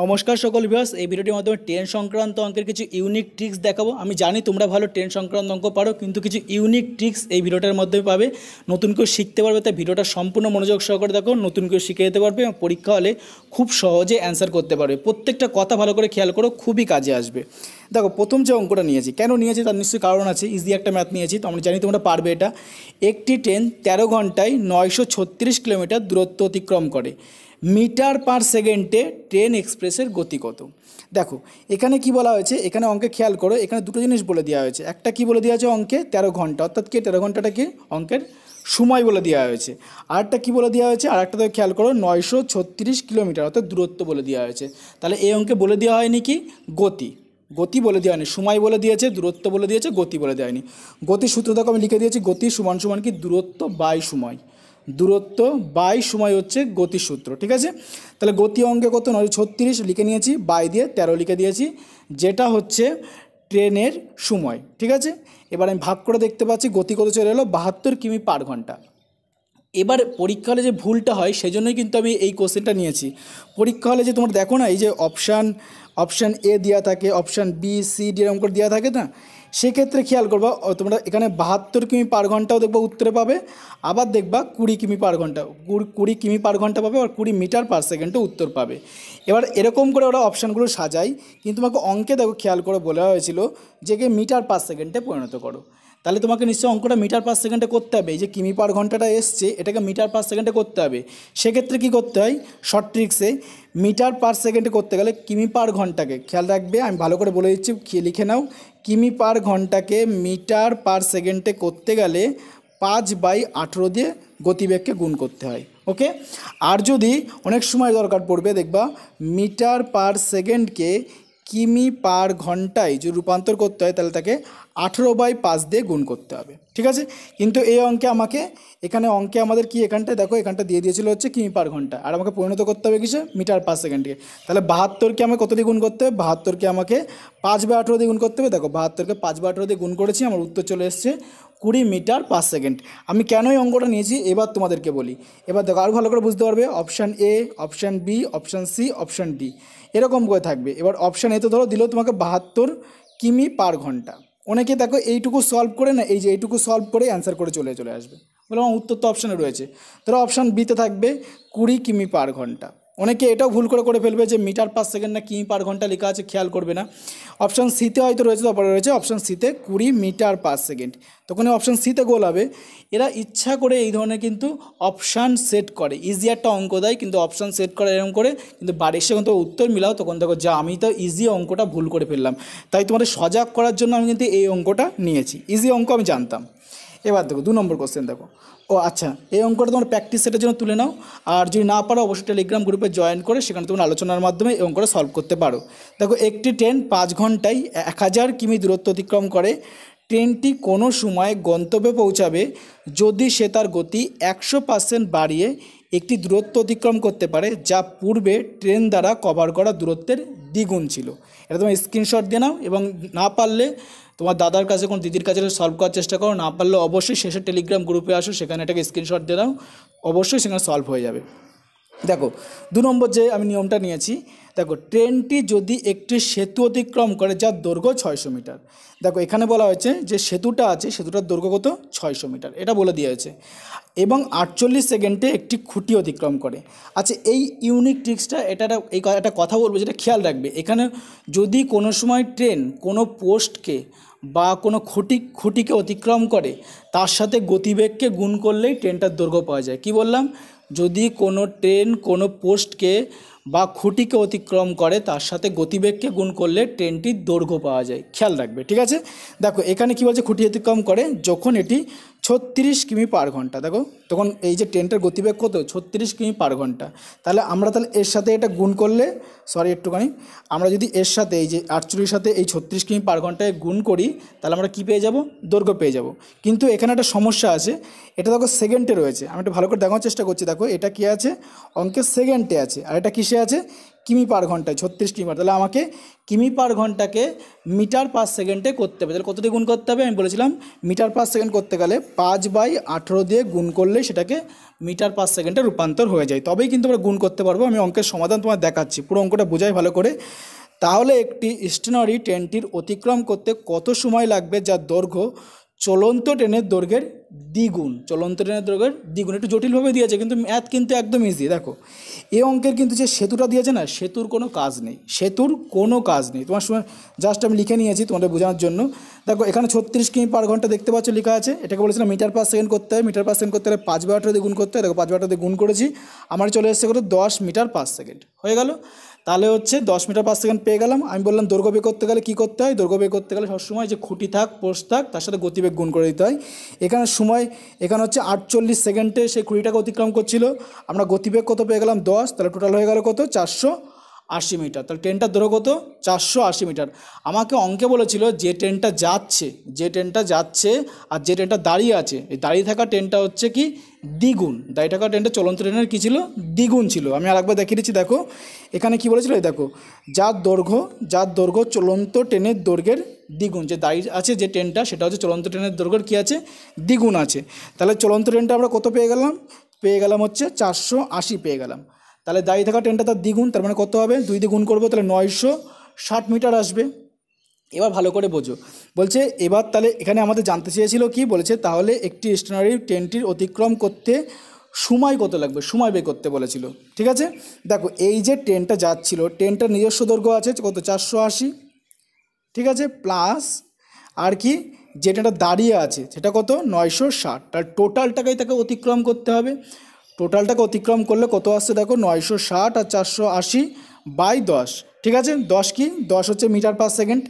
নমস্কার সকল ভিউয়ার্স এই ভিডিওটির মাধ্যমে ট্রেন সংক্রান্ত অঙ্কের কিছু ইউনিক ট্রিক্স দেখাবো আমি জানি তোমরা ভালো ট্রেন সংক্রান্ত অঙ্ক পারো কিন্তু কিছু ইউনিক ট্রিক্স এই ভিডিওটার মাধ্যমে পাবে নতুন কেউ শিখতে পারবে তাই ভিডিওটা সম্পূর্ণ মনোযোগ সহকারে দেখো নতুন কেউ শিখে যেতে পারবে এবং পরীক্ষা হলে খুব সহজে অ্যান্সার করতে পারবে প্রত্যেকটা কথা ভালো করে খেয়াল করো খুবই কাজে আসবে দেখো প্রথম যে অঙ্কটা নিয়েছি কেন নিয়েছি তার নিশ্চয়ই কারণ আছে ইজি একটা ম্যাথ নিয়েছি তো আমরা জানি তোমরা পারবে এটা একটি ট্রেন তেরো ঘন্টায় নয়শো কিলোমিটার দূরত্ব অতিক্রম করে মিটার পার সেকেন্ডে ট্রেন এক্সপ্রেসের গতি কত দেখো এখানে কি বলা হয়েছে এখানে অঙ্কে খেয়াল করো এখানে দুটো জিনিস বলে দেওয়া হয়েছে একটা কি বলে দেওয়া হয়েছে অঙ্কে তেরো ঘন্টা অর্থাৎ কি তেরো ঘন্টাটাকে অঙ্কের সময় বলে দেওয়া হয়েছে আরেকটা কি বলে দেওয়া হয়েছে একটা তো খেয়াল করো নয়শো ছত্রিশ কিলোমিটার অর্থাৎ দূরত্ব বলে দেওয়া হয়েছে তাহলে এই অঙ্কে বলে দেওয়া হয়নি কি গতি গতি বলে দেওয়া হয়নি সময় বলে দিয়েছে দূরত্ব বলে দিয়েছে গতি বলে দেওয়া হয়নি গতি সূত্র দেখো আমি লিখে দিয়েছি গতি সমান সমান কি দূরত্ব বাই সময় দূরত্ব বাই সময় হচ্ছে গতিসূত্র ঠিক আছে তাহলে গতি অঙ্কে কত নয় ছত্রিশ লিখে নিয়েছি বাই দিয়ে তেরো লিখে দিয়েছি যেটা হচ্ছে ট্রেনের সময় ঠিক আছে এবার আমি ভাগ করে দেখতে পাচ্ছি গতি কত চলে এলো বাহাত্তর কিমি পার ঘন্টা এবার পরীক্ষা হলে যে ভুলটা হয় সেই জন্যই কিন্তু আমি এই কোশ্চেনটা নিয়েছি পরীক্ষা হলে যে তোমার দেখো না এই যে অপশান অপশান এ দেওয়া থাকে অপশান বি সি ডি এরকম করে দেওয়া থাকে না সেক্ষেত্রে খেয়াল করবা তোমরা এখানে বাহাত্তর কিমি পার ঘন্টাও দেখবা উত্তরে পাবে আবার দেখবা কুড়ি কিমি পার ঘন্টা কুড়ি কিমি পার ঘন্টা পাবে আর কুড়ি মিটার পার সেকেন্ডও উত্তর পাবে এবার এরকম করে ওরা অপশানগুলো সাজায় কিন্তু তোমাকে অঙ্কে দেখো খেয়াল করে বলা হয়েছিল যে মিটার পার সেকেন্ডে পরিণত করো তাহলে তোমাকে নিশ্চয়ই অঙ্কটা মিটার পার সেকেন্ডে করতে হবে এই যে কিমি পার ঘন্টাটা এসছে এটাকে মিটার পার সেকেন্ডে করতে হবে সেক্ষেত্রে কি করতে হয় শর্ট ট্রিক্সে মিটার পার সেকেন্ডে করতে গেলে কিমি পার ঘন্টাকে খেয়াল রাখবে আমি ভালো করে বলে দিচ্ছি লিখে নাও কিমি পার ঘন্টাকে মিটার পার সেকেন্ডে করতে গেলে পাঁচ বাই আঠেরো দিয়ে গতিবেগকে গুণ করতে হয় ওকে আর যদি অনেক সময় দরকার পড়বে দেখবা মিটার পার সেকেন্ডকে কিমি পার ঘন্টায় যদি রূপান্তর করতে হয় তাহলে তাকে আঠেরো বাই পাঁচ দিয়ে গুণ করতে হবে ঠিক আছে কিন্তু এই অঙ্কে আমাকে এখানে অঙ্কে আমাদের কি এখানটায় দেখো এখানটা দিয়ে দিয়েছিল হচ্ছে কিমি পার ঘন্টা আর আমাকে পরিণত করতে হবে কিছু মিটার পার সেকেন্ডকে তাহলে বাহাত্তরকে আমাকে কত দিয়ে গুণ করতে হবে বাহাত্তরকে আমাকে পাঁচ বা আঠেরো দিয়ে গুণ করতে হবে দেখো বাহাত্তরকে পাঁচ বা আঠেরো দিয়ে গুণ করেছি আমার উত্তর চলে এসছে কুড়ি মিটার পার সেকেন্ড আমি কেন এই অঙ্কটা নিয়েছি এবার তোমাদেরকে বলি এবার দেখো আরও ভালো করে বুঝতে পারবে option A option B option C option D এরকম করে থাকবে এবার অপশান এতে ধরো দিল তোমাকে বাহাত্তর কিমি পার ঘন্টা অনেকে দেখো এইটুকু সলভ করে না এই যে এইটুকু সলভ করে অ্যান্সার করে চলে চলে আসবে বলে আমার উত্তর তো অপশানে রয়েছে ধরো অপশান বিতে থাকবে কুড়ি কিমি পার ঘন্টা অনেকে এটাও ভুল করে করে ফেলবে যে মিটার পার সেকেন্ড না কিমি পার ঘন্টা লেখা আছে খেয়াল করবে না অপশান সিতে হয়তো রয়েছে তারপরে রয়েছে অপশান সিতে কুড়ি মিটার পার সেকেন্ড তখন অপশান সিতে গোল হবে এরা ইচ্ছা করে এই ধরনের কিন্তু অপশান সেট করে ইজি একটা অঙ্ক দেয় কিন্তু অপশান সেট করে এরকম করে কিন্তু বাড়ি সে তো উত্তর মিলাও তখন দেখো যা আমি তো ইজি অঙ্কটা ভুল করে ফেললাম তাই তোমাদের সজাগ করার জন্য আমি কিন্তু এই অঙ্কটা নিয়েছি ইজি অঙ্ক আমি জানতাম এবার দেখো দু নম্বর কোশ্চেন দেখো ও আচ্ছা এই অঙ্কটা তোমার প্র্যাকটিস সেটের জন্য তুলে নাও আর যদি না পারো অবশ্যই টেলিগ্রাম গ্রুপে জয়েন করে সেখানে তোমার আলোচনার মাধ্যমে এই অঙ্কটা সলভ করতে পারো দেখো একটি ট্রেন পাঁচ ঘন্টায় এক হাজার কিমি দূরত্ব অতিক্রম করে ট্রেনটি কোনো সময় গন্তব্যে পৌঁছাবে যদি সে তার গতি একশো পার্সেন্ট বাড়িয়ে একটি দূরত্ব অতিক্রম করতে পারে যা পূর্বে ট্রেন দ্বারা কভার করা দূরত্বের দ্বিগুণ ছিল এটা তোমার স্ক্রিনশট দিয়ে নাও এবং না পারলে তোমার দাদার কাছে কোনো দিদির কাছে সলভ করার চেষ্টা করো না পারলে অবশ্যই শেষে টেলিগ্রাম গ্রুপে আসো সেখানে এটাকে স্ক্রিনশট দিয়ে দাও অবশ্যই সেখানে সলভ হয়ে যাবে দেখো দু নম্বর যে আমি নিয়মটা নিয়েছি দেখো ট্রেনটি যদি একটি সেতু অতিক্রম করে যার দৈর্ঘ্য ছয়শো মিটার দেখো এখানে বলা হয়েছে যে সেতুটা আছে সেতুটার দৈর্ঘ্য কত ছয়শো মিটার এটা বলে হয়েছে এবং আটচল্লিশ সেকেন্ডে একটি খুঁটি অতিক্রম করে আচ্ছা এই ইউনিক ট্রিক্সটা এটা এই একটা কথা বলবো যেটা খেয়াল রাখবে এখানে যদি কোনো সময় ট্রেন কোনো পোস্টকে বা কোনো খুঁটি খুঁটিকে অতিক্রম করে তার সাথে গতিবেগকে গুণ করলেই ট্রেনটার দৈর্ঘ্য পাওয়া যায় কি বললাম যদি কোনো ট্রেন কোনো পোস্টকে বা খুঁটিকে অতিক্রম করে তার সাথে গতিবেগকে গুণ করলে ট্রেনটির দৈর্ঘ্য পাওয়া যায় খেয়াল রাখবে ঠিক আছে দেখো এখানে কি বলছে খুঁটি অতিক্রম করে যখন এটি ছত্রিশ কিমি পার ঘন্টা দেখো তখন এই যে ট্রেনটার গতিবেগ কত ছত্রিশ কিমি পার ঘন্টা তাহলে আমরা তাহলে এর সাথে এটা গুণ করলে সরি একটুখানি আমরা যদি এর সাথে এই যে আটচল্লিশ সাথে এই ছত্রিশ কিমি পার ঘন্টায় গুণ করি তাহলে আমরা কি পেয়ে যাব দৈর্ঘ্য পেয়ে যাব কিন্তু এখানে একটা সমস্যা আছে এটা দেখো সেকেন্ডে রয়েছে আমি একটু ভালো করে দেখানোর চেষ্টা করছি দেখো এটা কি আছে অঙ্কের সেকেন্ডে আছে আর এটা কিসে আছে কিমি পার ঘন্টায় ছত্রিশ কিমি পার তাহলে আমাকে কিমি পার ঘন্টাকে মিটার পার সেকেন্ডে করতে হবে তাহলে কত দিয়ে গুণ করতে হবে আমি বলেছিলাম মিটার পার সেকেন্ড করতে গেলে পাঁচ বাই আঠেরো দিয়ে গুণ করলে সেটাকে মিটার পার সেকেন্ডে রূপান্তর হয়ে যায় তবেই কিন্তু আমরা গুণ করতে পারবো আমি অঙ্কের সমাধান তোমার দেখাচ্ছি পুরো অঙ্কটা বোঝাই ভালো করে তাহলে একটি স্টেনারি ট্রেনটির অতিক্রম করতে কত সময় লাগবে যার দৈর্ঘ্য চলন্ত ট্রেনের দৈর্ঘ্যের দ্বিগুণ চলন্ত ট্রেনের দৈর্ঘ্যের দ্বিগুণ একটু জটিলভাবে দিয়েছে কিন্তু ম্যাথ কিন্তু একদম ইজি দেখো এ অঙ্কের কিন্তু যে সেতুটা দিয়েছে না সেতুর কোনো কাজ নেই সেতুর কোনো কাজ নেই তোমার সময় জাস্ট আমি লিখে নিয়েছি তোমাদের বোঝানোর জন্য দেখো এখানে ছত্রিশ কিমি পার ঘন্টা দেখতে পাচ্ছ লেখা আছে এটাকে বলেছিলাম মিটার পার সেকেন্ড করতে হয় মিটার পার সেকেন্ড করতে হলে পাঁচ বারোটা দিয়ে গুণ করতে হয় দেখো পাঁচ বারোটা দিয়ে গুণ করেছি আমার চলে এসেছে কত দশ মিটার পার সেকেন্ড হয়ে গেলো তাহলে হচ্ছে দশ মিটার পাঁচ সেকেন্ড পেয়ে গেলাম আমি বললাম দৈর্ঘ্য বের করতে গেলে কী করতে হয় দৈর্ঘ্য বের করতে গেলে সবসময় যে খুঁটি থাক পোস্ট থাক তার সাথে গতিবেগ গুণ করে দিতে হয় এখানে সময় এখানে হচ্ছে আটচল্লিশ সেকেন্ডে সেই খুঁটিটাকে অতিক্রম করছিল আমরা গতিবেগ কত পেয়ে গেলাম দশ তাহলে টোটাল হয়ে গেল কত চারশো আশি মিটার তাহলে ট্রেনটার দৈর্ঘ্য কত চারশো আশি মিটার আমাকে অঙ্কে বলেছিল যে ট্রেনটা যাচ্ছে যে ট্রেনটা যাচ্ছে আর যে ট্রেনটা দাঁড়িয়ে আছে এই দাঁড়িয়ে থাকা ট্রেনটা হচ্ছে কি দ্বিগুণ দায় টাকা ট্রেনটা চলন্ত ট্রেনের কী ছিল দ্বিগুণ ছিল আমি আরেকবার দেখিয়ে দিচ্ছি দেখো এখানে কি বলেছিল দেখো যার দৈর্ঘ্য যার দৈর্ঘ্য চলন্ত ট্রেনের দৈর্ঘ্যের দ্বিগুণ যে দায়ী আছে যে ট্রেনটা সেটা হচ্ছে চলন্ত ট্রেনের দৈর্ঘ্যের কী আছে দ্বিগুণ আছে তাহলে চলন্ত ট্রেনটা আমরা কত পেয়ে গেলাম পেয়ে গেলাম হচ্ছে চারশো আশি পেয়ে গেলাম তাহলে দায়ী থাকা ট্রেনটা তার দ্বিগুণ তার মানে কত হবে দুই দ্বিগুণ করবো তাহলে নয়শো ষাট মিটার আসবে এবার ভালো করে বোঝো বলছে এবার তাহলে এখানে আমাদের জানতে চেয়েছিল কি বলেছে তাহলে একটি স্টেশনারি ট্রেনটির অতিক্রম করতে সময় কত লাগবে সময় বের করতে বলেছিল ঠিক আছে দেখো এই যে ট্রেনটা যাচ্ছিলো ট্রেনটার নিজস্ব দৈর্ঘ্য আছে কত চারশো আশি ঠিক আছে প্লাস আর কি ট্রেনটা দাঁড়িয়ে আছে সেটা কত নয়শো ষাট তার টোটালটাকেই তাকে অতিক্রম করতে হবে টোটালটাকে অতিক্রম করলে কত আসছে দেখো নয়শো ষাট আর চারশো আশি বাই দশ ঠিক আছে দশ কি দশ হচ্ছে মিটার পার সেকেন্ড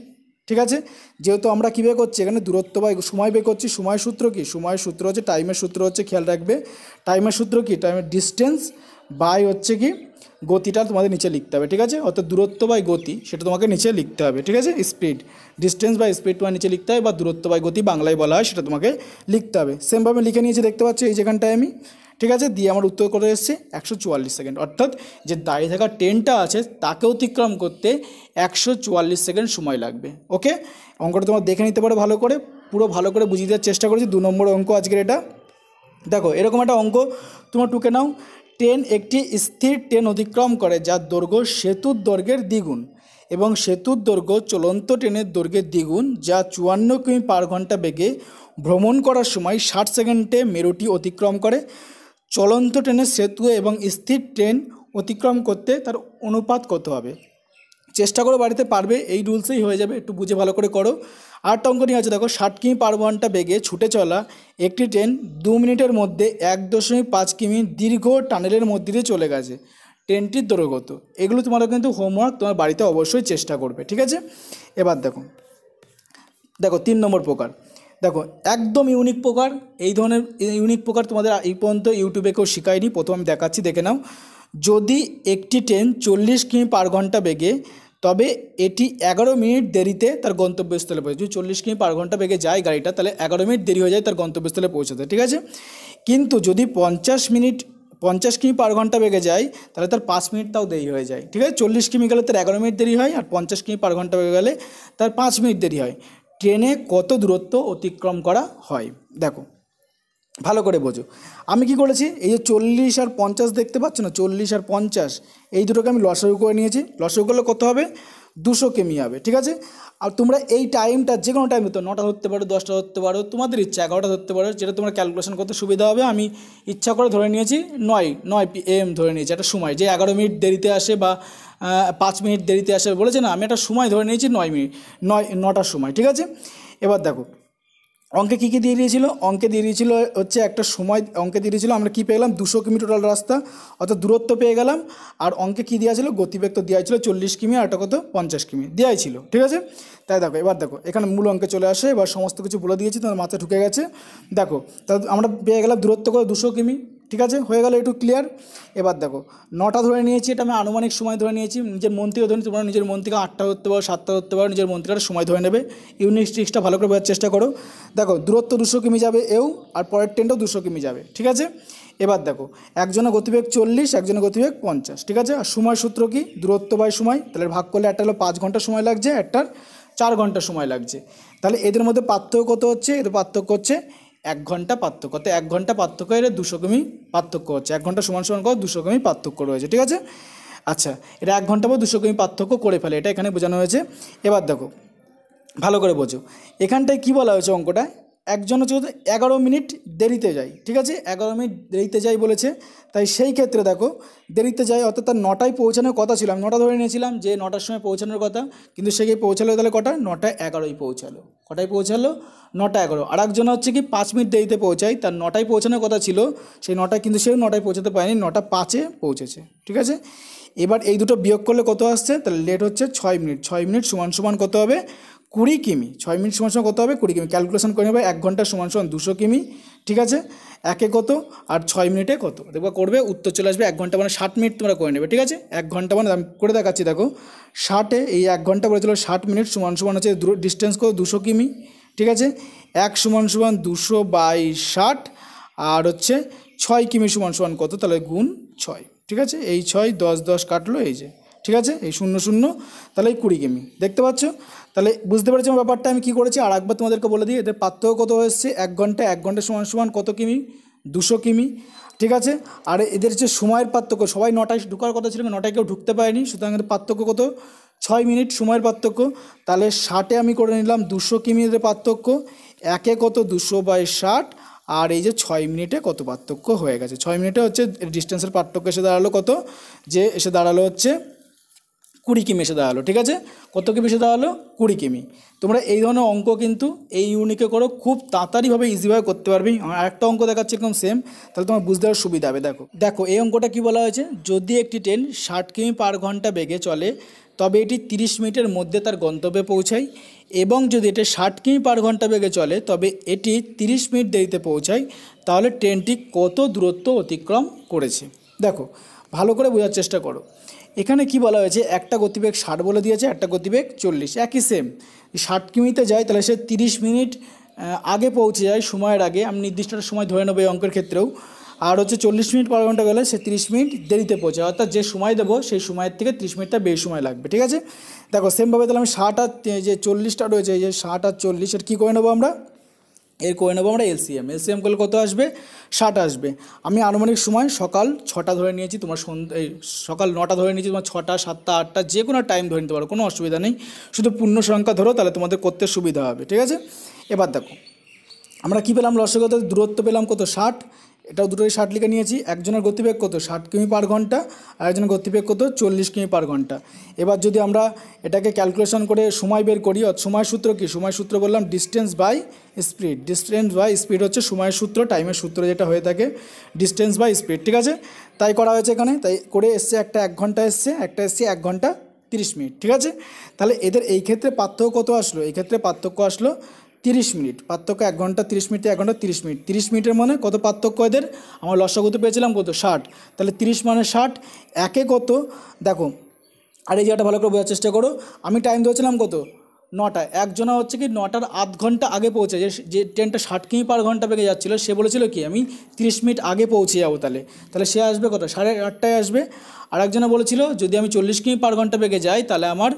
ঠিক আছে যেহেতু আমরা কী বের করছি এখানে দূরত্ব বা সময় বের করছি সময় সূত্র কি সময় সূত্র হচ্ছে টাইমের সূত্র হচ্ছে খেয়াল রাখবে টাইমের সূত্র কি টাইমের ডিস্টেন্স বাই হচ্ছে কি গতিটা তোমাদের নিচে লিখতে হবে ঠিক আছে অর্থাৎ দূরত্ব বাই গতি সেটা তোমাকে নিচে লিখতে হবে ঠিক আছে স্পিড ডিস্টেন্স বা স্পিড তোমার নিচে লিখতে হবে বা দূরত্ব বাই গতি বাংলায় বলা হয় সেটা তোমাকে লিখতে হবে সেমভাবে লিখে নিয়েছি দেখতে পাচ্ছ এই যেখানটায় আমি ঠিক আছে দিয়ে আমার উত্তর করে এসছে একশো চুয়াল্লিশ সেকেন্ড অর্থাৎ যে দাঁড়িয়ে থাকা ট্রেনটা আছে তাকে অতিক্রম করতে একশো চুয়াল্লিশ সেকেন্ড সময় লাগবে ওকে অঙ্কটা তোমার দেখে নিতে পারো ভালো করে পুরো ভালো করে বুঝিয়ে দেওয়ার চেষ্টা করেছি দু নম্বর অঙ্ক আজকের এটা দেখো এরকম একটা অঙ্ক তোমার টুকে নাও ট্রেন একটি স্থির ট্রেন অতিক্রম করে যার দৈর্ঘ্য সেতুর দৈর্ঘ্যের দ্বিগুণ এবং সেতুর দৈর্ঘ্য চলন্ত ট্রেনের দৈর্ঘ্যের দ্বিগুণ যা চুয়ান্ন কিমি পার ঘন্টা বেগে ভ্রমণ করার সময় ষাট সেকেন্ডে মেরুটি অতিক্রম করে চলন্ত ট্রেনের সেতু এবং স্থির ট্রেন অতিক্রম করতে তার অনুপাত কত হবে চেষ্টা করো বাড়িতে পারবে এই রুলসেই হয়ে যাবে একটু বুঝে ভালো করে করো আর টঙ্ক নিয়ে আছে দেখো ষাট কিমি পার ঘন্টা বেগে ছুটে চলা একটি ট্রেন দু মিনিটের মধ্যে এক দশমিক পাঁচ কিমি দীর্ঘ টানেলের মধ্যে দিয়ে চলে গেছে ট্রেনটির দৌড়গত এগুলো তোমার কিন্তু হোমওয়ার্ক তোমার বাড়িতে অবশ্যই চেষ্টা করবে ঠিক আছে এবার দেখো দেখো তিন নম্বর প্রকার দেখো একদম ইউনিক প্রকার এই ধরনের ইউনিক প্রকার তোমাদের এই পর্যন্ত ইউটিউবে কেউ শেখায়নি প্রথম আমি দেখাচ্ছি দেখে নাও যদি একটি ট্রেন চল্লিশ কিমি পার ঘন্টা বেগে তবে এটি এগারো মিনিট দেরিতে তার গন্তব্যস্থলে পৌঁছে যদি চল্লিশ কিমি পার ঘন্টা বেগে যায় গাড়িটা তাহলে এগারো মিনিট দেরি হয়ে যায় তার গন্তব্যস্থলে পৌঁছাতে ঠিক আছে কিন্তু যদি পঞ্চাশ মিনিট পঞ্চাশ কিমি পার ঘন্টা বেগে যায় তাহলে তার পাঁচ মিনিট তাও দেরি হয়ে যায় ঠিক আছে চল্লিশ কিমি গেলে তার এগারো মিনিট দেরি হয় আর পঞ্চাশ কিমি পার ঘন্টা বেগে গেলে তার পাঁচ মিনিট দেরি হয় ট্রেনে কত দূরত্ব অতিক্রম করা হয় দেখো ভালো করে বোঝো আমি কি করেছি এই যে চল্লিশ আর পঞ্চাশ দেখতে পাচ্ছ না চল্লিশ আর পঞ্চাশ এই দুটোকে আমি লসাগু করে নিয়েছি লসাগু করলে কত হবে দুশো কেমি হবে ঠিক আছে আর তোমরা এই টাইমটা যে কোনো টাইম তো নটা ধরতে পারো দশটা ধরতে পারো তোমাদের ইচ্ছা এগারোটা ধরতে পারো যেটা তোমরা ক্যালকুলেশন করতে সুবিধা হবে আমি ইচ্ছা করে ধরে নিয়েছি নয় নয় পি এম ধরে নিয়েছি একটা সময় যে এগারো মিনিট দেরিতে আসে বা পাঁচ মিনিট দেরিতে আসে বলেছে না আমি একটা সময় ধরে নিয়েছি নয় মিনিট নয় নটার সময় ঠিক আছে এবার দেখো অঙ্কে কী কী দিয়ে দিয়েছিল অঙ্কে দিয়ে দিয়েছিল হচ্ছে একটা সময় অঙ্কে দিয়ে দিয়েছিল আমরা কী পেলাম দুশো কিমি টোটাল রাস্তা অর্থাৎ দূরত্ব পেয়ে গেলাম আর অঙ্কে কী দেওয়া ছিল গতিবেগ তো দেওয়া ছিল চল্লিশ কিমি আর একটা কত পঞ্চাশ কিমি দেওয়াই ছিল ঠিক আছে তাই দেখো এবার দেখো এখানে মূল অঙ্কে চলে আসে এবার সমস্ত কিছু বলে দিয়েছি তোমার মাথায় ঢুকে গেছে দেখো তা আমরা পেয়ে গেলাম দূরত্ব কত দুশো কিমি ঠিক আছে হয়ে গেল একটু ক্লিয়ার এবার দেখো নটা ধরে নিয়েছি এটা আমি আনুমানিক সময় ধরে নিয়েছি নিজের মন্ত্রীও ধরে তোমরা নিজের মন্ত্রীকে আটটা ধরতে পারো সাতটা ধরতে পারো নিজের মন্ত্রীকে সময় ধরে নেবে ইউনিক স্ট্রিক্সটা ভালো করে বোঝার চেষ্টা করো দেখো দূরত্ব দুশো কিমি যাবে এও আর পরের ট্রেনটাও দুশো কিমি যাবে ঠিক আছে এবার দেখো একজনের গতিবেগ চল্লিশ একজনের গতিবেগ পঞ্চাশ ঠিক আছে আর সময় সূত্র কি দূরত্ব বাই সময় তাহলে ভাগ করলে একটা হলো পাঁচ ঘন্টা সময় লাগছে একটার চার ঘন্টা সময় লাগছে তাহলে এদের মধ্যে পার্থক্য কত হচ্ছে এদের পার্থক্য হচ্ছে এক ঘন্টা পার্থক্য তো এক ঘন্টা পার্থক্য এটা দুশো কমি পার্থক্য হচ্ছে এক ঘন্টা সমান সমান করে দুশো কমি পার্থক্য রয়েছে ঠিক আছে আচ্ছা এটা এক ঘন্টা পর দুশো কমি পার্থক্য করে ফেলে এটা এখানে বোঝানো হয়েছে এবার দেখো ভালো করে বোঝো এখানটায় কি বলা হয়েছে অঙ্কটায় একজন হচ্ছে এগারো মিনিট দেরিতে যায় ঠিক আছে এগারো মিনিট দেরিতে যাই বলেছে তাই সেই ক্ষেত্রে দেখো দেরিতে যায় অর্থাৎ তার নটায় পৌঁছানোর কথা ছিল আমি নটা ধরে নিয়েছিলাম যে নটার সময় পৌঁছানোর কথা কিন্তু সে গিয়ে পৌঁছালো তাহলে কটা নটায় এগারোই পৌঁছালো কটায় পৌঁছালো নটা এগারো আর একজন হচ্ছে কি পাঁচ মিনিট দেরিতে পৌঁছায় তার নটায় পৌঁছানোর কথা ছিল সেই নটায় কিন্তু সেও নটায় পৌঁছাতে পারেনি নটা পাঁচে পৌঁছেছে ঠিক আছে এবার এই দুটো বিয়োগ করলে কত আসছে তাহলে লেট হচ্ছে ছয় মিনিট ছয় মিনিট সমান সমান কত হবে কুড়ি কিমি ছয় মিনিট সমান সময় কত হবে কুড়ি কিমি ক্যালকুলেশন করে নেবে এক ঘন্টা সমান সমান দুশো কিমি ঠিক আছে একে কত আর ছয় মিনিটে কত দেখবো করবে উত্তর চলে আসবে এক ঘন্টা মানে ষাট মিনিট তোমরা করে নেবে ঠিক আছে এক ঘন্টা মানে আমি করে দেখাচ্ছি দেখো ষাটে এই এক ঘন্টা বলেছিল ষাট মিনিট সমান সমান হচ্ছে দূর ডিস্টেন্স কত দুশো কিমি ঠিক আছে এক সমান সমান দুশো বাই ষাট আর হচ্ছে ছয় কিমি সমান সমান কত তাহলে গুণ ছয় ঠিক আছে এই ছয় দশ দশ কাটলো এই যে ঠিক আছে এই শূন্য শূন্য তাহলে এই কুড়ি কিমি দেখতে পাচ্ছ তাহলে বুঝতে পারছেন ব্যাপারটা আমি কী করেছি আর একবার তোমাদেরকে বলে দিই এদের পার্থক্য কত হয়েছে এক ঘন্টা এক ঘন্টা সমান সমান কত কিমি দুশো কিমি ঠিক আছে আর এদের যে সময়ের পার্থক্য সবাই নটায় ঢুকার কথা ছিল নটায় কেউ ঢুকতে পারেনি সুতরাং এদের পার্থক্য কত ছয় মিনিট সময়ের পার্থক্য তাহলে ষাটে আমি করে নিলাম দুশো কিমিদের পার্থক্য একে কত দুশো বাই ষাট আর এই যে ছয় মিনিটে কত পার্থক্য হয়ে গেছে ছয় মিনিটে হচ্ছে ডিস্টেন্সের পার্থক্য এসে দাঁড়ালো কত যে এসে দাঁড়ালো হচ্ছে কুড়ি কিমি এসে দাঁড়ালো ঠিক আছে কত কিমি এসে দাঁড়ালো কুড়ি কিমি তোমরা এই ধরনের অঙ্ক কিন্তু এই ইউনিকে করো খুব তাড়াতাড়িভাবে ইজিভাবে করতে পারবি আর একটা অঙ্ক দেখাচ্ছে একদম সেম তাহলে তোমার বুঝতে আরও সুবিধা হবে দেখো দেখো এই অঙ্কটা কি বলা হয়েছে যদি একটি ট্রেন ষাট কিমি পার ঘন্টা বেগে চলে তবে এটি 30 মিনিটের মধ্যে তার গন্তব্যে পৌঁছায় এবং যদি এটা ষাট কিমি পার ঘন্টা বেগে চলে তবে এটি 30 মিনিট দেরিতে পৌঁছায় তাহলে ট্রেনটি কত দূরত্ব অতিক্রম করেছে দেখো ভালো করে বোঝার চেষ্টা করো এখানে কি বলা হয়েছে একটা গতিবেগ ষাট বলে দিয়েছে একটা গতিবেগ চল্লিশ একই সেম ষাট কিমিতে যায় তাহলে সে তিরিশ মিনিট আগে পৌঁছে যায় সময়ের আগে আমি নির্দিষ্ট সময় ধরে নেবো এই অঙ্কের ক্ষেত্রেও আর হচ্ছে চল্লিশ মিনিট পার ঘন্টা গেলে সে তিরিশ মিনিট দেরিতে পৌঁছায় অর্থাৎ যে সময় দেবো সেই সময়ের থেকে তিরিশ মিনিটটা বেশি সময় লাগবে ঠিক আছে দেখো সেমভাবে তাহলে আমি ষাট আর যে চল্লিশটা রয়েছে যে ষাট আর চল্লিশ কী করে নেবো আমরা এর করে নেবো আমরা এলসিএম এলসিএম করলে কত আসবে ষাট আসবে আমি আনুমানিক সময় সকাল ছটা ধরে নিয়েছি তোমার সন্ধ্যে সকাল নটা ধরে নিয়েছি তোমার ছটা সাতটা আটটা যে কোনো টাইম ধরে নিতে পারো কোনো অসুবিধা নেই শুধু পূর্ণ সংখ্যা ধরো তাহলে তোমাদের করতে সুবিধা হবে ঠিক আছে এবার দেখো আমরা কী পেলাম লসগতের দূরত্ব পেলাম কত ষাট এটাও দুটোই ষাট লিখে নিয়েছি একজনের গতিবেগ কত ষাট কিমি পার ঘন্টা আর একজনের গতিবেগ কত চল্লিশ কিমি পার ঘন্টা এবার যদি আমরা এটাকে ক্যালকুলেশন করে সময় বের করি সময় সূত্র কি সময় সূত্র বললাম distance by speed distance by speed হচ্ছে সময়ের সূত্র টাইমের সূত্র যেটা হয়ে থাকে ডিস্টেন্স বাই স্পিড ঠিক আছে তাই করা হয়েছে এখানে তাই করে এসছে একটা এক ঘন্টা এসছে একটা এসছে এক ঘন্টা তিরিশ মিনিট ঠিক আছে তাহলে এদের এই ক্ষেত্রে পার্থক্য কত আসলো এই ক্ষেত্রে পার্থক্য আসলো তিরিশ মিনিট পার্থক্য এক ঘন্টা তিরিশ মিনিট এক ঘন্টা তিরিশ মিনিট তিরিশ মিনিটের মানে কত পার্থক্য এদের আমার লসাগুতে পেয়েছিলাম কত ষাট তাহলে তিরিশ মানে ষাট একে কত দেখো আর এই জায়গাটা ভালো করে বোঝার চেষ্টা করো আমি টাইম দিয়েছিলাম কত নটা একজনা হচ্ছে কি নটার আধ ঘন্টা আগে পৌঁছে যে যে ট্রেনটা ষাট কিমি পার ঘন্টা বেগে যাচ্ছিলো সে বলেছিল কি আমি তিরিশ মিনিট আগে পৌঁছে যাবো তাহলে তাহলে সে আসবে কত সাড়ে আটটায় আসবে আর একজনা বলেছিল যদি আমি চল্লিশ কিমি পার ঘন্টা বেগে যাই তাহলে আমার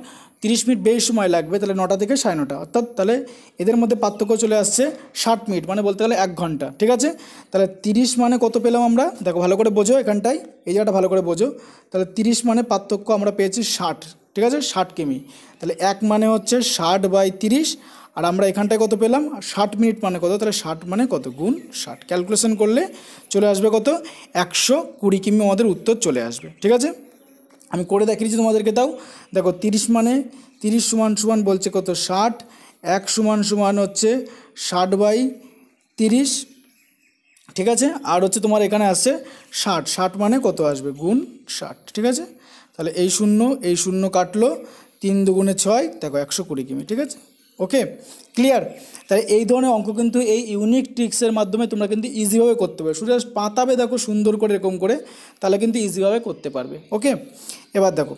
তিরিশ মিনিট বেশি সময় লাগবে তাহলে নটা থেকে সাড়ে নটা অর্থাৎ তাহলে এদের মধ্যে পার্থক্য চলে আসছে ষাট মিনিট মানে বলতে গেলে এক ঘন্টা ঠিক আছে তাহলে তিরিশ মানে কত পেলাম আমরা দেখো ভালো করে বোঝো এখানটাই এই জায়গাটা ভালো করে বোঝো তাহলে তিরিশ মানে পার্থক্য আমরা পেয়েছি ষাট ঠিক আছে ষাট কেমি তাহলে এক মানে হচ্ছে ষাট বাই তিরিশ আর আমরা এখানটায় কত পেলাম ষাট মিনিট মানে কত তাহলে ষাট মানে কত গুণ ষাট ক্যালকুলেশন করলে চলে আসবে কত একশো কুড়ি কিমি আমাদের উত্তর চলে আসবে ঠিক আছে আমি করে দেখিয়েছি তোমাদেরকে তাও দেখো তিরিশ মানে তিরিশ সমান সমান বলছে কত ষাট এক সমান সমান হচ্ছে ষাট বাই তিরিশ ঠিক আছে আর হচ্ছে তোমার এখানে আসছে ষাট ষাট মানে কত আসবে গুণ ষাট ঠিক আছে তাহলে এই শূন্য এই শূন্য কাটলো তিন দুগুণে ছয় দেখো একশো কুড়ি কিমি ঠিক আছে ওকে ক্লিয়ার তাহলে এই ধরনের অঙ্ক কিন্তু এই ইউনিক ট্রিক্সের মাধ্যমে তোমরা কিন্তু ইজিভাবে করতে পারবে শুধু পাতাবে দেখো সুন্দর করে এরকম করে তাহলে কিন্তু ইজিভাবে করতে পারবে ওকে এবার দেখো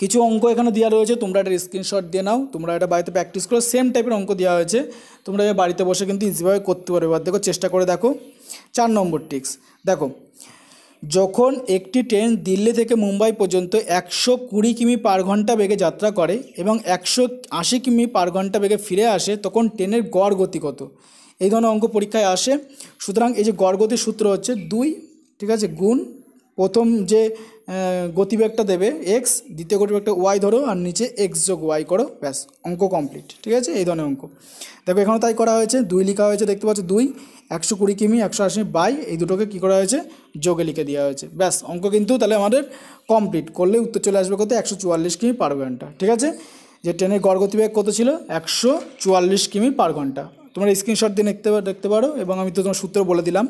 কিছু অঙ্ক এখানে দেওয়া রয়েছে তোমরা এটা স্ক্রিনশট দিয়ে নাও তোমরা এটা বাড়িতে প্র্যাকটিস করো সেম টাইপের অঙ্ক দেওয়া হয়েছে তোমরা বাড়িতে বসে কিন্তু ইজিভাবে করতে পারবে এবার দেখো চেষ্টা করে দেখো চার নম্বর ট্রিক্স দেখো যখন একটি ট্রেন দিল্লি থেকে মুম্বাই পর্যন্ত একশো কুড়ি কিমি পার ঘন্টা বেগে যাত্রা করে এবং একশো আশি কিমি পার ঘন্টা বেগে ফিরে আসে তখন ট্রেনের গড় গতি কত এই ধরনের অঙ্ক পরীক্ষায় আসে সুতরাং এই যে গড় গতির সূত্র হচ্ছে দুই ঠিক আছে গুণ প্রথম যে গতিবেগটা দেবে এক্স দ্বিতীয় গতিবেগটা ওয়াই ধরো আর নিচে এক্স যোগ ওয়াই করো ব্যাস অঙ্ক কমপ্লিট ঠিক আছে এই ধরনের অঙ্ক দেখো এখানেও তাই করা হয়েছে দুই লিখা হয়েছে দেখতে পাচ্ছ দুই একশো কুড়ি কিমি একশো আশি বাই এই দুটোকে কী করা হয়েছে যোগে লিখে দেওয়া হয়েছে ব্যাস অঙ্ক কিন্তু তাহলে আমাদের কমপ্লিট করলে উত্তর চলে আসবে কত একশো চুয়াল্লিশ কিমি পার ঘন্টা ঠিক আছে যে ট্রেনের গড় গতিবেগ কত ছিল একশো চুয়াল্লিশ কিমি পার ঘন্টা তোমরা স্ক্রিনশট দিয়ে দেখতে দেখতে পারো এবং আমি তো তোমার সূত্র বলে দিলাম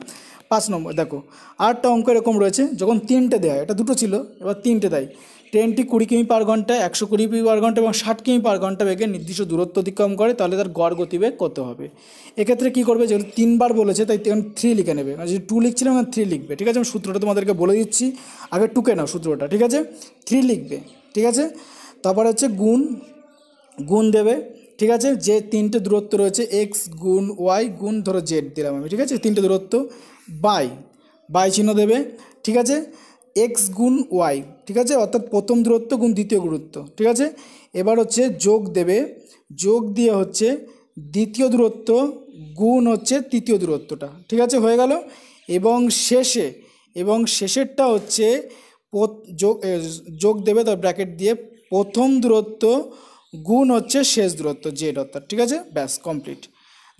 পাঁচ নম্বর দেখো আটটা অঙ্ক এরকম রয়েছে যখন তিনটে দেয় এটা দুটো ছিল এবার তিনটে দেয় ট্রেনটি কুড়ি কিমি পার ঘন্টা একশো কুড়ি কিমি পার ঘন্টা এবং ষাট কিমি পার ঘন্টা বেগে নির্দিষ্ট দূরত্ব অতিক্রম করে তাহলে তার গড় গতিবেগ কত হবে এক্ষেত্রে কী করবে যেহেতু তিনবার বলেছে তাই তখন থ্রি লিখে নেবে মানে যদি টু লিখছিলাম থ্রি লিখবে ঠিক আছে আমি সূত্রটা তোমাদেরকে বলে দিচ্ছি আগে টুকে নাও সূত্রটা ঠিক আছে থ্রি লিখবে ঠিক আছে তারপর হচ্ছে গুণ গুণ দেবে ঠিক আছে যে তিনটে দূরত্ব রয়েছে এক্স গুণ ওয়াই গুণ ধরো জেড দিলাম আমি ঠিক আছে তিনটে দূরত্ব বাই বাই চিহ্ন দেবে ঠিক আছে এক্স গুণ ওয়াই ঠিক আছে অর্থাৎ প্রথম দূরত্ব গুণ দ্বিতীয় গুরুত্ব ঠিক আছে এবার হচ্ছে যোগ দেবে যোগ দিয়ে হচ্ছে দ্বিতীয় দূরত্ব গুণ হচ্ছে তৃতীয় দূরত্বটা ঠিক আছে হয়ে গেল এবং শেষে এবং শেষেরটা হচ্ছে যোগ যোগ দেবে তার ব্র্যাকেট দিয়ে প্রথম দূরত্ব গুণ হচ্ছে শেষ দূরত্ব জেড অর্থাৎ ঠিক আছে ব্যাস কমপ্লিট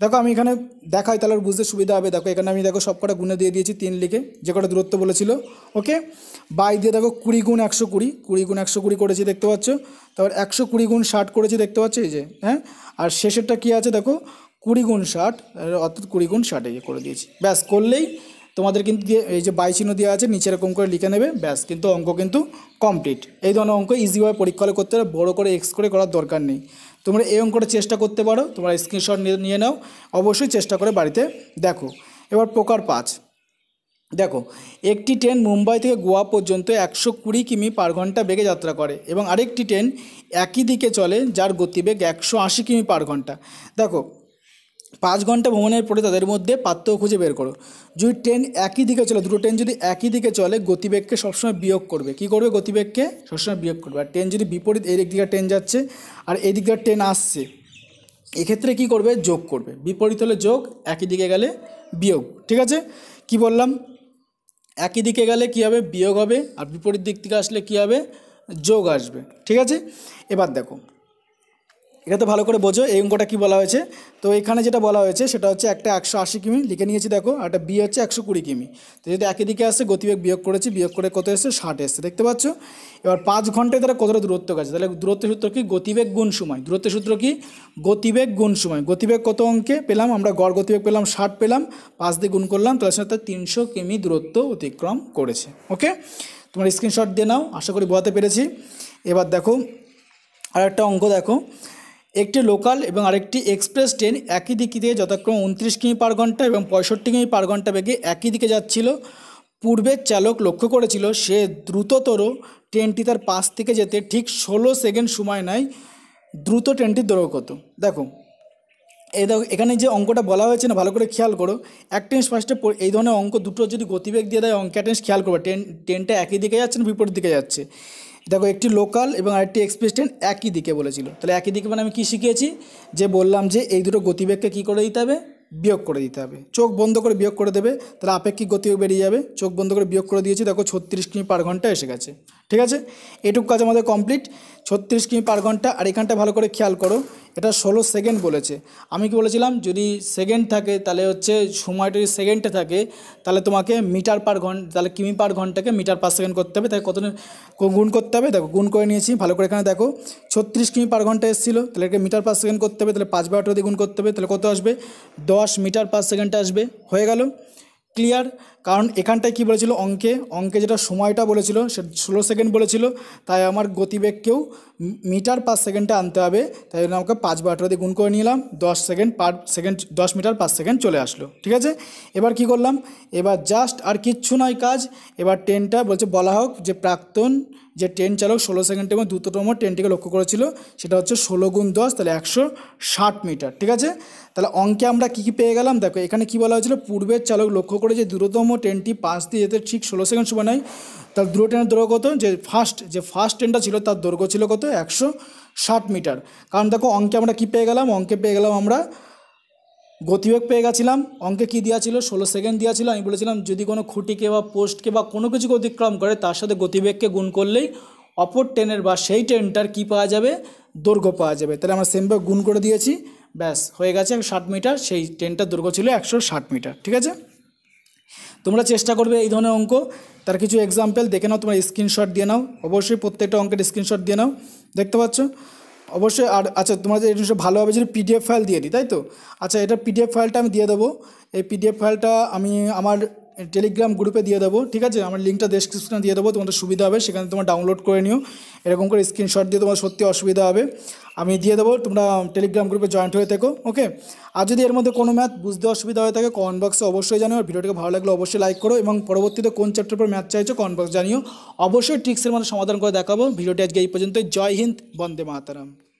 দেখো আমি এখানে দেখাই তাহলে বুঝতে সুবিধা হবে দেখো এখানে আমি দেখো সব কটা গুণে দিয়ে দিয়েছি তিন লিখে যে কটা দূরত্ব বলেছিল ওকে বাই দিয়ে দেখো কুড়ি গুণ একশো কুড়ি কুড়ি গুণ একশো কুড়ি করেছি দেখতে পাচ্ছ তারপর একশো কুড়ি গুণ ষাট করেছি দেখতে পাচ্ছ এই যে হ্যাঁ আর শেষেরটা কী আছে দেখো কুড়ি গুণ ষাট অর্থাৎ কুড়ি গুণ ষাট এই করে দিয়েছি ব্যাস করলেই তোমাদের কিন্তু এই যে বাইচিহ্ন দেওয়া আছে নিচে এরকম করে লিখে নেবে ব্যাস কিন্তু অঙ্ক কিন্তু কমপ্লিট এই ধরনের অঙ্ক ইজিভাবে পরীক্ষা করতে পারো বড়ো করে এক্স করে করার দরকার নেই তোমরা এই অঙ্কটা চেষ্টা করতে পারো তোমরা স্ক্রিনশট নিয়ে নাও অবশ্যই চেষ্টা করে বাড়িতে দেখো এবার প্রকার পাঁচ দেখো একটি ট্রেন মুম্বাই থেকে গোয়া পর্যন্ত একশো কুড়ি কিমি পার ঘন্টা বেগে যাত্রা করে এবং আরেকটি ট্রেন একই দিকে চলে যার গতিবেগ একশো আশি কিমি পার ঘন্টা দেখো পাঁচ ঘন্টা ভ্রমণের পরে তাদের মধ্যে পার্থক্য খুঁজে বের করো যদি ট্রেন একই দিকে চলে দুটো ট্রেন যদি একই দিকে চলে গতিবেগকে সবসময় বিয়োগ করবে কি করবে গতিবেগকে সবসময় বিয়োগ করবে আর ট্রেন যদি বিপরীত এই দিক ট্রেন যাচ্ছে আর এই দিকে ট্রেন আসছে এক্ষেত্রে কি করবে যোগ করবে বিপরীত হলে যোগ একই দিকে গেলে বিয়োগ ঠিক আছে কি বললাম একই দিকে গেলে কি হবে বিয়োগ হবে আর বিপরীত দিক থেকে আসলে কি হবে যোগ আসবে ঠিক আছে এবার দেখো এটা তো ভালো করে বোঝো এই অঙ্কটা কী বলা হয়েছে তো এখানে যেটা বলা হয়েছে সেটা হচ্ছে একটা একশো আশি কিমি লিখে নিয়েছি দেখো একটা বি হচ্ছে একশো কুড়ি কিমি তো যদি একই দিকে আসছে গতিবেগ বিয়োগ করেছি বিয়োগ করে কত এসছে ষাট এসছে দেখতে পাচ্ছ এবার পাঁচ ঘন্টায় তারা কতটা দূরত্ব গেছে তাহলে দূরত্ব সূত্র কি গতিবেগ গুণ সময় দূরত্ব সূত্র কি গতিবেগ গুণ সময় গতিবেগ কত অঙ্কে পেলাম আমরা গড় গতিবেগ পেলাম ষাট পেলাম পাঁচ দিয়ে গুণ করলাম তাহলে সাথে তিনশো কিমি দূরত্ব অতিক্রম করেছে ওকে তোমার স্ক্রিনশট দিয়ে নাও আশা করি বোঝাতে পেরেছি এবার দেখো আর একটা অঙ্ক দেখো একটি লোকাল এবং আরেকটি এক্সপ্রেস ট্রেন একই দিক দিয়ে যথাক্রমে উনত্রিশ কিমি পার ঘন্টা এবং পঁয়ষট্টি কিমি পার ঘন্টা বেগে একই দিকে যাচ্ছিল পূর্বের চালক লক্ষ্য করেছিল সে দ্রুততর ট্রেনটি তার পাশ থেকে যেতে ঠিক ষোলো সেকেন্ড সময় নেয় দ্রুত ট্রেনটি দৌড় কত দেখো এই দেখো এখানে যে অঙ্কটা বলা হয়েছে না ভালো করে খেয়াল করো ট্রেন ফার্স্টে এই ধরনের অঙ্ক দুটো যদি গতিবেগ দিয়ে দেয় অঙ্ক অ্যাটেন্স খেয়াল করবো ট্রেন ট্রেনটা একই দিকে যাচ্ছে না বিপরীত দিকে যাচ্ছে দেখো একটি লোকাল এবং আরেকটি এক্সপ্রেস ট্রেন একই দিকে বলেছিল তাহলে একই দিকে মানে আমি কী শিখিয়েছি যে বললাম যে এই দুটো গতিবেগকে কী করে দিতে হবে বিয়োগ করে দিতে হবে চোখ বন্ধ করে বিয়োগ করে দেবে তাহলে আপেক্ষিক গতিবেগ বেরিয়ে যাবে চোখ বন্ধ করে বিয়োগ করে দিয়েছি দেখো ছত্রিশ কিমি পার ঘন্টা এসে গেছে ঠিক আছে এটুকু কাজ আমাদের কমপ্লিট ছত্রিশ কিমি পার ঘন্টা আর এখানটা ভালো করে খেয়াল করো এটা ষোলো সেকেন্ড বলেছে আমি কি বলেছিলাম যদি সেকেন্ড থাকে তাহলে হচ্ছে সময়টা যদি সেকেন্ডে থাকে তাহলে তোমাকে মিটার পার ঘন্টা তাহলে কিমি পার ঘন্টাকে মিটার পার সেকেন্ড করতে হবে তাই কত গুণ করতে হবে দেখো গুণ করে নিয়েছি ভালো করে এখানে দেখো ছত্রিশ কিমি পার ঘন্টা এসেছিলো তাহলে এটাকে মিটার পার সেকেন্ড করতে হবে তাহলে পাঁচ বারোটা দিয়ে গুণ করতে হবে তাহলে কত আসবে দশ মিটার পার সেকেন্ডটা আসবে হয়ে গেল ক্লিয়ার কারণ এখানটায় কি বলেছিল অঙ্কে অঙ্কে যেটা সময়টা বলেছিল সে ষোলো সেকেন্ড বলেছিল তাই আমার গতিবেগকেও মিটার পার সেকেন্ডে আনতে হবে তাই জন্য আমাকে পাঁচ বা আঠারো দিয়ে গুণ করে নিলাম দশ সেকেন্ড পার সেকেন্ড দশ মিটার পার সেকেন্ড চলে আসলো ঠিক আছে এবার কি করলাম এবার জাস্ট আর কিচ্ছু নয় কাজ এবার টেনটা বলছে বলা হোক যে প্রাক্তন যে ট্রেন চালক ষোলো সেকেন্ড এবং দ্রুততম ট্রেনটিকে লক্ষ্য করেছিল সেটা হচ্ছে ষোলো গুণ দশ তাহলে একশো ষাট মিটার ঠিক আছে তাহলে অঙ্কে আমরা কী কী পেয়ে গেলাম দেখো এখানে কি বলা হয়েছিল পূর্বের চালক লক্ষ্য করে যে দ্রুততম ট্রেনটি পাশ দিয়ে যেতে ঠিক ষোলো সেকেন্ড সময় নয় তার দ্রুত ট্রেনের দৈর্ঘ্য কত যে ফার্স্ট যে ফার্স্ট ট্রেনটা ছিল তার দৈর্ঘ্য ছিল কত একশো ষাট মিটার কারণ দেখো অঙ্কে আমরা কী পেয়ে গেলাম অঙ্কে পেয়ে গেলাম আমরা গতিবেগ পেয়ে গেছিলাম অঙ্কে কী দেওয়া ছিল ষোলো সেকেন্ড দেওয়া ছিল আমি বলেছিলাম যদি কোনো খুঁটিকে বা পোস্টকে বা কোনো কিছুকে অতিক্রম করে তার সাথে গতিবেগকে গুণ করলেই অপর টেনের বা সেই ট্রেনটার কী পাওয়া যাবে দৈর্ঘ্য পাওয়া যাবে তাহলে আমরা সেমভাবে গুণ করে দিয়েছি ব্যাস হয়ে গেছে একশো ষাট মিটার সেই ট্রেনটার দৈর্ঘ্য ছিল একশো ষাট মিটার ঠিক আছে তোমরা চেষ্টা করবে এই ধরনের অঙ্ক তার কিছু এক্সাম্পল দেখে নাও তোমার স্ক্রিনশট দিয়ে নাও অবশ্যই প্রত্যেকটা অঙ্কের স্ক্রিনশট দিয়ে নাও দেখতে পাচ্ছ অবশ্যই আর আচ্ছা তোমাদের এটা জিনিসটা ভালোভাবে যদি পিডিএফ ফাইল দিয়ে দিই তাই তো আচ্ছা এটা পিডিএফ ফাইলটা আমি দিয়ে দেবো এই পিডিএফ ফাইলটা আমি আমার টেলিগ্রাম গ্রুপে দিয়ে দেবো ঠিক আছে আমার লিঙ্কটা ডেসক্রিপশনে দিয়ে দেবো তোমাদের সুবিধা হবে সেখানে তোমার ডাউনলোড করে নিও এরকম করে স্ক্রিনশট দিয়ে তোমার সত্যি অসুবিধা হবে আমি দিয়ে দেবো তোমরা টেলিগ্রাম গ্রুপে জয়েন্ট হয়ে থেকো ওকে আর যদি এর মধ্যে কোনো ম্যাথ বুঝতে অসুবিধা হয়ে থাকে কমেন্ট বক্সে অবশ্যই জানিও আর ভিডিওটিকে ভালো লাগলে অবশ্যই লাইক করো এবং পরবর্তীতে কোন চ্যাপ্টার পর ম্যাথ চাইছো কমেন্ট বক্স জানিও অবশ্যই ট্রিক্সের মধ্যে সমাধান করে দেখাবো ভিডিওটি আজকে এই পর্যন্ত জয় হিন্দ বন্দে মাতারাম